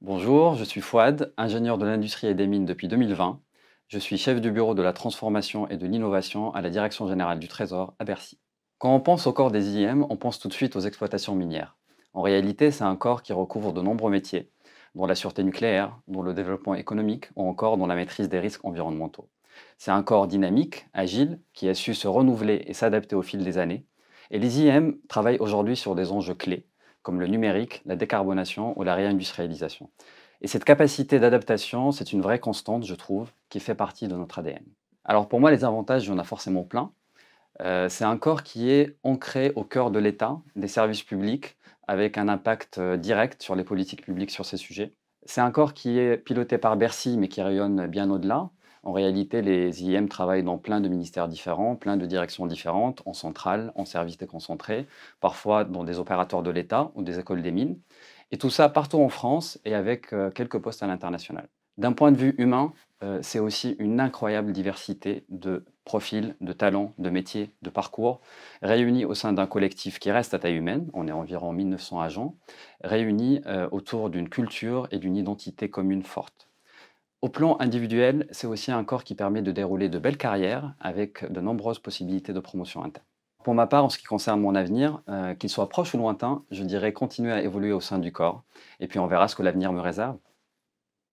Bonjour, je suis Fouad, ingénieur de l'industrie et des mines depuis 2020. Je suis chef du bureau de la transformation et de l'innovation à la Direction générale du Trésor à Bercy. Quand on pense au corps des IM, on pense tout de suite aux exploitations minières. En réalité, c'est un corps qui recouvre de nombreux métiers, dont la sûreté nucléaire, dont le développement économique ou encore dans la maîtrise des risques environnementaux. C'est un corps dynamique, agile, qui a su se renouveler et s'adapter au fil des années. Et les IM travaillent aujourd'hui sur des enjeux clés, comme le numérique, la décarbonation ou la réindustrialisation. Et cette capacité d'adaptation, c'est une vraie constante, je trouve, qui fait partie de notre ADN. Alors pour moi, les avantages, il y en a forcément plein. Euh, c'est un corps qui est ancré au cœur de l'État, des services publics, avec un impact euh, direct sur les politiques publiques sur ces sujets. C'est un corps qui est piloté par Bercy, mais qui rayonne bien au-delà, en réalité, les IEM travaillent dans plein de ministères différents, plein de directions différentes, en centrale, en services déconcentrés, parfois dans des opérateurs de l'État ou des écoles des mines. Et tout ça partout en France et avec euh, quelques postes à l'international. D'un point de vue humain, euh, c'est aussi une incroyable diversité de profils, de talents, de métiers, de parcours, réunis au sein d'un collectif qui reste à taille humaine, on est environ 1900 agents, réunis euh, autour d'une culture et d'une identité commune forte. Au plan individuel, c'est aussi un corps qui permet de dérouler de belles carrières avec de nombreuses possibilités de promotion interne. Pour ma part, en ce qui concerne mon avenir, euh, qu'il soit proche ou lointain, je dirais continuer à évoluer au sein du corps, et puis on verra ce que l'avenir me réserve.